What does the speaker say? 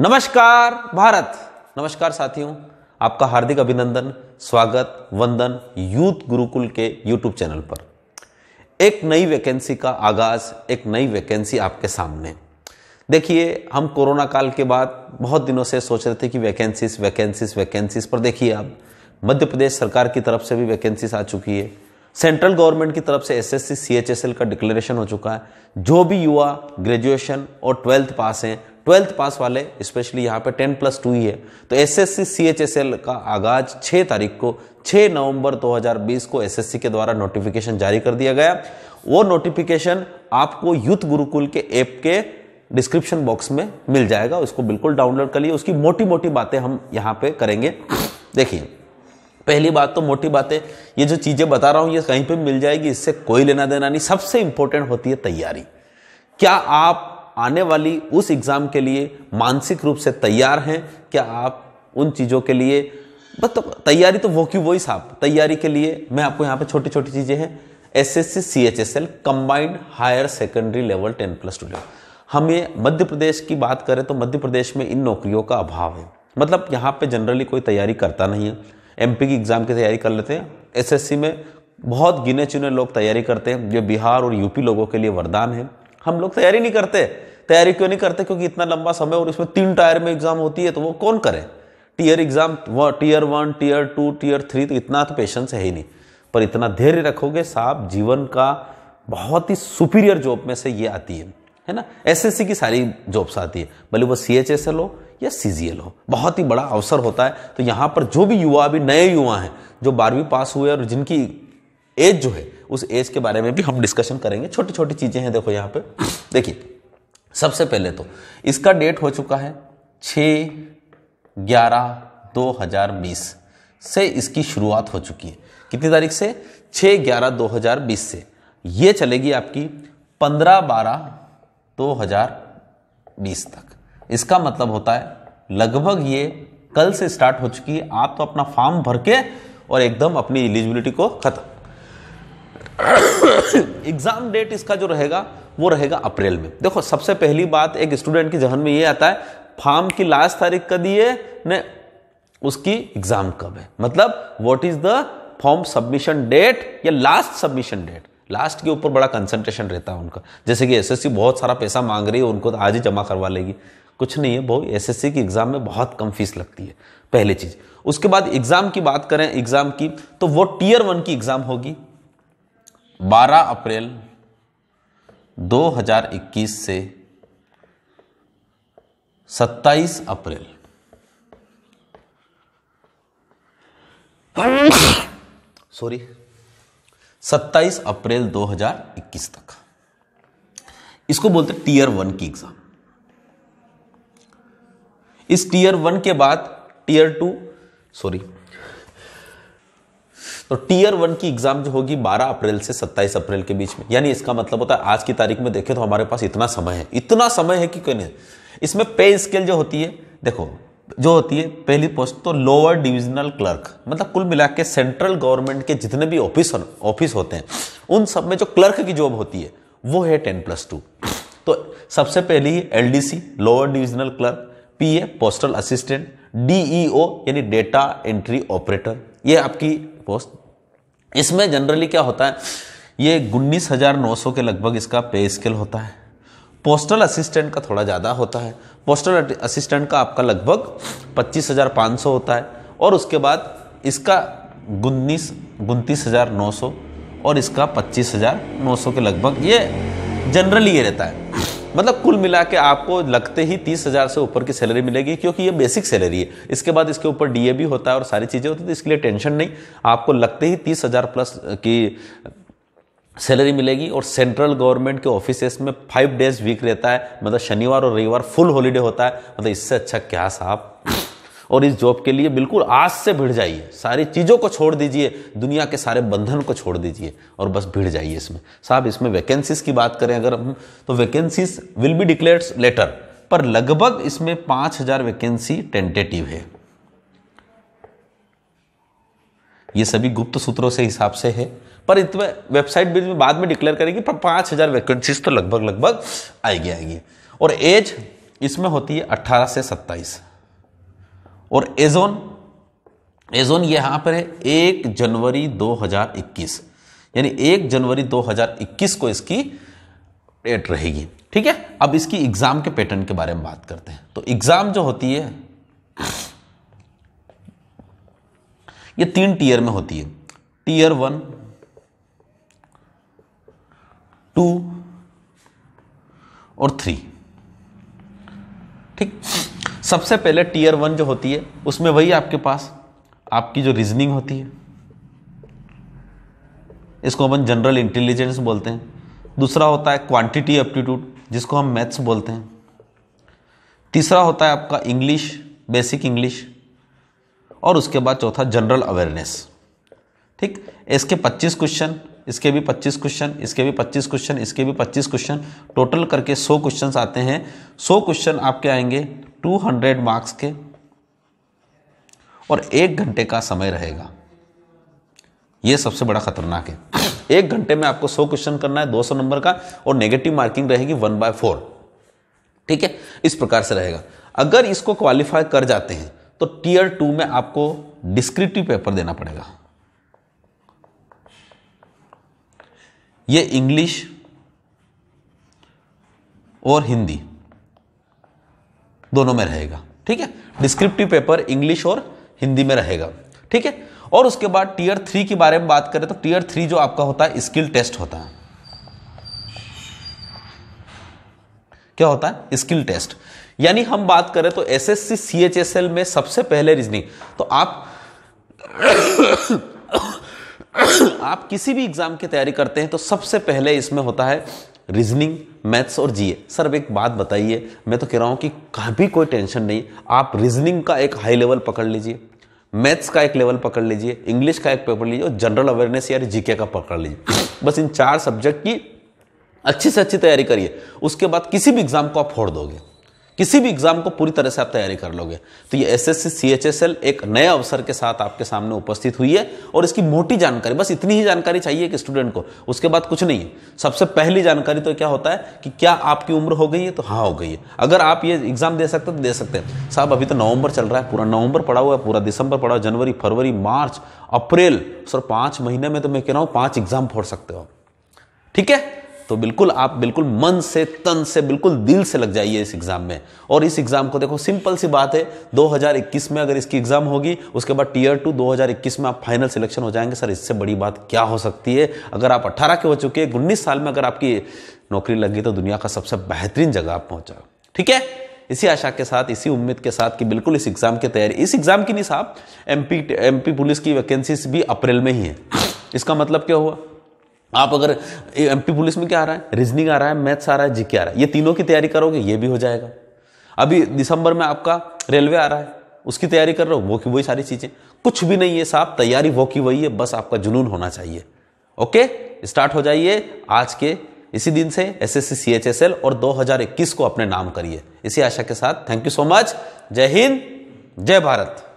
नमस्कार भारत नमस्कार साथियों आपका हार्दिक अभिनंदन स्वागत वंदन यूथ गुरुकुल के यूट्यूब चैनल पर एक नई वैकेंसी का आगाज एक नई वैकेंसी आपके सामने देखिए हम कोरोना काल के बाद बहुत दिनों से सोच रहे थे कि वैकेंसीज वैकेंसीज वैकेंसीज पर देखिए आप मध्य प्रदेश सरकार की तरफ से भी वैकेंसीज आ चुकी है सेंट्रल गवर्नमेंट की तरफ से एसएससी सीएचएसएल का डिक्लेरेशन हो चुका है जो भी युवा ग्रेजुएशन और ट्वेल्थ पास हैं ट्वेल्थ पास वाले स्पेशली यहाँ पे टेन प्लस टू ही है तो एसएससी सीएचएसएल का आगाज 6 तारीख को 6 नवंबर 2020 को एसएससी के द्वारा नोटिफिकेशन जारी कर दिया गया वो नोटिफिकेशन आपको यूथ गुरुकुल के ऐप के डिस्क्रिप्शन बॉक्स में मिल जाएगा उसको बिल्कुल डाउनलोड कर लिए उसकी मोटी मोटी बातें हम यहाँ पे करेंगे देखिए पहली बात तो मोटी बातें ये जो चीज़ें बता रहा हूँ ये कहीं पे मिल जाएगी इससे कोई लेना देना नहीं सबसे इंपॉर्टेंट होती है तैयारी क्या आप आने वाली उस एग्ज़ाम के लिए मानसिक रूप से तैयार हैं क्या आप उन चीज़ों के लिए बस मतलब तैयारी तो वो की वही साहब तैयारी के लिए मैं आपको यहाँ पे छोटी छोटी चीज़ें हैं S S C C H S L combined higher secondary level ten plus two level ये मध्य प्रदेश की बात करें तो मध्य प्रदेश में इन नौकरियों का अभाव है मतलब यहाँ पे जनरली कोई तैयारी करता नहीं है पी की एग्ज़ाम की तैयारी कर लेते हैं एस एस सी में बहुत गिने चुने लोग तैयारी करते हैं जो बिहार और यूपी लोगों के लिए वरदान है हम लोग तैयारी नहीं करते तैयारी क्यों नहीं करते क्योंकि इतना लंबा समय और इसमें तीन टायर में एग्जाम होती है तो वो कौन करे tier exam tier one tier two tier three तो इतना तो पेशेंस है ही नहीं पर इतना धैर्य रखोगे साहब जीवन का बहुत ही सुपीरियर जॉब में से ये आती है है ना एसएससी की सारी जॉब्स आती है भले वो सी एच एस एल हो या सी जी एल हो बहुत ही बड़ा अवसर होता है तो यहाँ पर जो भी युवा अभी नए युवा हैं जो बारहवीं पास हुए और जिनकी एज जो है उस एज के बारे में भी हम डिस्कशन करेंगे छोटी छोटी चीज़ें हैं देखो यहाँ पे देखिए सबसे पहले तो इसका डेट हो चुका है छ ग्यारह दो हज़ार बीस से इसकी शुरुआत हो चुकी है कितनी तारीख से छ ग्यारह दो हज़ार बीस से यह चलेगी आपकी पंद्रह बारह दो हज़ार बीस तक इसका मतलब होता है लगभग ये कल से स्टार्ट हो चुकी है आप तो अपना फॉर्म भर के और एकदम अपनी एलिजिबिलिटी को खत्म एग्ज़ाम डेट इसका जो रहेगा वो रहेगा अप्रैल में देखो सबसे पहली बात एक स्टूडेंट के जहन में ये आता है फार्म की लास्ट तारीख कब है ने उसकी एग्जाम कब है मतलब what is the form submission date या लास्ट सबमिशन डेट लास्ट के ऊपर बड़ा कंसंट्रेशन रहता है उनका जैसे कि एसएससी बहुत सारा पैसा मांग रही है उनको तो आज ही जमा करवा लेगी कुछ नहीं है बहुत एसएससी की एग्ज़ाम में बहुत कम फीस लगती है पहली चीज़ उसके बाद एग्ज़ाम की बात करें एग्ज़ाम की तो वो टीयर वन की एग्ज़ाम होगी 12 अप्रैल 2021 से 27 अप्रैल सॉरी 27 अप्रैल 2021 तक इसको बोलते हैं टीयर वन की एग्जाम इस टीयर वन के बाद टीयर टू सॉरी तो टीयर वन की एग्जाम जो होगी 12 अप्रैल से 27 अप्रैल के बीच में यानी इसका मतलब होता है आज की तारीख में देखें तो हमारे पास इतना समय है इतना समय है कि कहने इसमें पे स्केल जो होती है देखो जो होती है पहली पोस्ट तो लोअर डिविजनल क्लर्क मतलब कुल मिला के सेंट्रल गवर्नमेंट के जितने भी ऑफिस ऑफिस होते हैं उन सब में जो क्लर्क की जॉब होती है वो है टेन प्लस टू तो सबसे पहली D C lower divisional clerk A postal assistant DEO यानी डेटा एंट्री ऑपरेटर ये आपकी पोस्ट इसमें जनरली क्या होता है ये उन्नीस हज़ार नौ सौ के लगभग इसका पे स्केल होता है पोस्टल असिस्टेंट का थोड़ा ज़्यादा होता है पोस्टल असिस्टेंट का आपका लगभग पच्चीस हज़ार पाँच सौ होता है और उसके बाद इसका उन्नीस उनतीस हज़ार नौ सौ और इसका पच्चीस हज़ार नौ सौ के लगभग ये जनरली ये रहता है मतलब कुल मिला के आपको लगते ही तीस हज़ार से ऊपर की सैलरी मिलेगी क्योंकि ये बेसिक सैलरी है इसके बाद इसके ऊपर डीए भी होता है और सारी चीज़ें होती है तो इसके लिए टेंशन नहीं आपको लगते ही तीस हज़ार प्लस की सैलरी मिलेगी और सेंट्रल गवर्नमेंट के ऑफिस में फाइव डेज वीक रहता है मतलब शनिवार और रविवार फुल हॉलीडे होता है मतलब इससे अच्छा क्या साहब और इस जॉब के लिए बिल्कुल आज से भिड़ जाइए सारी चीज़ों को छोड़ दीजिए दुनिया के सारे बंधन को छोड़ दीजिए और बस भिड़ जाइए इसमें साहब इसमें वैकेंसीज की बात करें अगर हम तो vacancies will be declare later पर लगभग इसमें पांच हज़ार वैकेंसी टेंटेटिव है ये सभी गुप्त सूत्रों से हिसाब से है पर इतने वेबसाइट भी बाद में डिक्लेयर करेगी पर पांच हज़ार वैकेंसीज तो लगभग लगभग आएगी आएगी और एज इसमें होती है अट्ठारह से सत्ताईस और एजोन एजोन यहां पर है एक जनवरी 2021 यानी एक जनवरी 2021 को इसकी डेट रहेगी ठीक है अब इसकी एग्ज़ाम के पैटर्न के बारे में बात करते हैं तो एग्ज़ाम जो होती है ये तीन टीयर में होती है टीयर वन टू और थ्री ठीक सबसे पहले टीयर वन जो होती है उसमें वही आपके पास आपकी जो रीजनिंग होती है इसको अपन जनरल इंटेलिजेंस बोलते हैं दूसरा होता है क्वांटिटी एप्टीट्यूड जिसको हम मैथ्स बोलते हैं तीसरा होता है आपका इंग्लिश बेसिक इंग्लिश और उसके बाद चौथा जनरल अवेयरनेस ठीक इसके 25 क्वेश्चन इसके भी 25 क्वेश्चन इसके भी 25 क्वेश्चन इसके भी 25 क्वेश्चन टोटल करके 100 क्वेश्चंस आते हैं 100 क्वेश्चन आपके आएंगे 200 मार्क्स के और एक घंटे का समय रहेगा यह सबसे बड़ा खतरनाक है एक घंटे में आपको 100 क्वेश्चन करना है 200 नंबर का और नेगेटिव मार्किंग रहेगी वन बाय फोर ठीक है इस प्रकार से रहेगा अगर इसको क्वालिफाई कर जाते हैं तो टीयर टू में आपको डिस्क्रिप्टिव पेपर देना पड़ेगा ये इंग्लिश और हिंदी दोनों में रहेगा ठीक है डिस्क्रिप्टिव पेपर इंग्लिश और हिंदी में रहेगा ठीक है और उसके बाद टीयर थ्री के बारे में बात करें तो टीयर थ्री जो आपका होता है स्किल टेस्ट होता है क्या होता है स्किल टेस्ट यानी हम बात करें तो S S C C H S L में सबसे पहले रीजनिंग तो आप आप किसी भी एग्ज़ाम की तैयारी करते हैं तो सबसे पहले इसमें होता है रीजनिंग मैथ्स और जीए सर एक बात बताइए मैं तो कह रहा हूँ कि कभी कोई टेंशन नहीं आप रीजनिंग का एक हाई लेवल पकड़ लीजिए मैथ्स का एक लेवल पकड़ लीजिए इंग्लिश का एक पेपर लीजिए और जनरल अवेयरनेस या जीके का पकड़ लीजिए बस इन चार सब्जेक्ट की अच्छी से अच्छी तैयारी करिए उसके बाद किसी भी एग्ज़ाम को आप फोड़ दोगे किसी भी एग्जाम को पूरी तरह से आप तैयारी कर लोगे तो ये एस एस सी एक नए अवसर के साथ आपके सामने उपस्थित हुई है और इसकी मोटी जानकारी बस इतनी ही जानकारी चाहिए कि स्टूडेंट को उसके बाद कुछ नहीं है सबसे पहली जानकारी तो क्या होता है कि क्या आपकी उम्र हो गई है तो हाँ हो गई है अगर आप ये एग्जाम दे सकते तो दे सकते हैं साहब अभी तो नवंबर चल रहा है पूरा नवंबर पड़ा हुआ है पूरा दिसंबर पड़ा हुआ जनवरी फरवरी मार्च अप्रैल सर पाँच महीने में तो मैं कह रहा हूँ पाँच एग्जाम फोड़ सकते हो ठीक है तो बिल्कुल आप बिल्कुल मन से तन से बिल्कुल दिल से लग जाइए इस एग्ज़ाम में और इस एग्ज़ाम को देखो सिंपल सी बात है 2021 में अगर इसकी एग्ज़ाम होगी उसके बाद टीयर टू 2021 में आप फाइनल सिलेक्शन हो जाएंगे सर इससे बड़ी बात क्या हो सकती है अगर आप 18 के हो चुके हैं उन्नीस साल में अगर आपकी नौकरी लगी तो दुनिया का सबसे बेहतरीन जगह आप पहुँच जाओ ठीक है इसी आशा के साथ इसी उम्मीद के साथ कि बिल्कुल इस एग्ज़ाम की तैयारी इस एग्ज़ाम की नहीं साहब एमपी एमपी पुलिस की वैकेंसीज भी अप्रैल में ही है इसका मतलब क्या हुआ आप अगर एम पुलिस में क्या आ रहा है रीजनिंग आ रहा है मैथ्स आ रहा है जीके आ रहा है ये तीनों की तैयारी करोगे ये भी हो जाएगा अभी दिसंबर में आपका रेलवे आ रहा है उसकी तैयारी कर रहे हो वो की वही सारी चीज़ें कुछ भी नहीं है साहब तैयारी वो की वही है बस आपका जुनून होना चाहिए ओके स्टार्ट हो जाइए आज के इसी दिन से S S C H S L और 2021 को अपने नाम करिए इसी आशा के साथ थैंक यू सो मच जय हिंद जय भारत